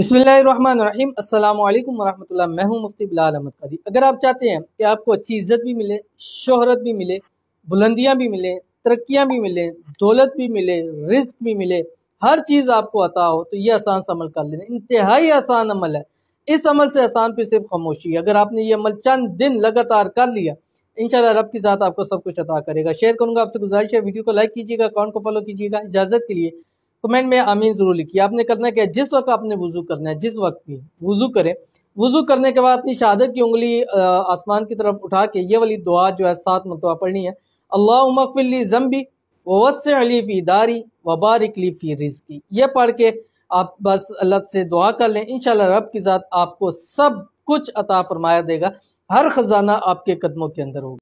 बिसमीम अल्लाम वरहमल्ला मैं हूं मुफ्ती बिलाल अहमद कादी अगर आप चाहते हैं कि आपको अच्छी इज्जत भी मिले शोहरत भी मिले बुलंदियां भी मिले तरक्याँ भी मिले दौलत भी मिले रिस्क भी मिले हर चीज़ आपको अता हो तो ये आसान सा अमल कर लेना इंतहाई आसान अमल है इस अमल से आसान पर सिर्फ खामोशी है अगर आपने ये अमल चंद दिन लगातार कर लिया इन रब की ज़ात आपको सब कुछ अता करेगा शेयर करूँगा आपसे गुजारिश है वीडियो को लाइक कीजिएगा अकाउंट को फॉलो कीजिएगा इजाज़त के लिए कमेंट में आमीन ज़रूर लिखिए आपने करना क्या है जिस वक्त आपने वज़ू करना है जिस वक्त भी वज़ू करें वज़ू करने के बाद अपनी शहादत की उंगली आसमान की तरफ उठा के ये वाली दुआ जो है सात मरतबा पढ़नी है अल्लाह मकफिली जम्बी वस अली फ़ी दारी वबारिकली फ़ी रिजकी ये पढ़ के आप बस अल्लाह से दुआ कर लें इन रब की ज़ात आपको सब कुछ अता फरमाया देगा हर ख़जाना आपके कदमों के अंदर होगा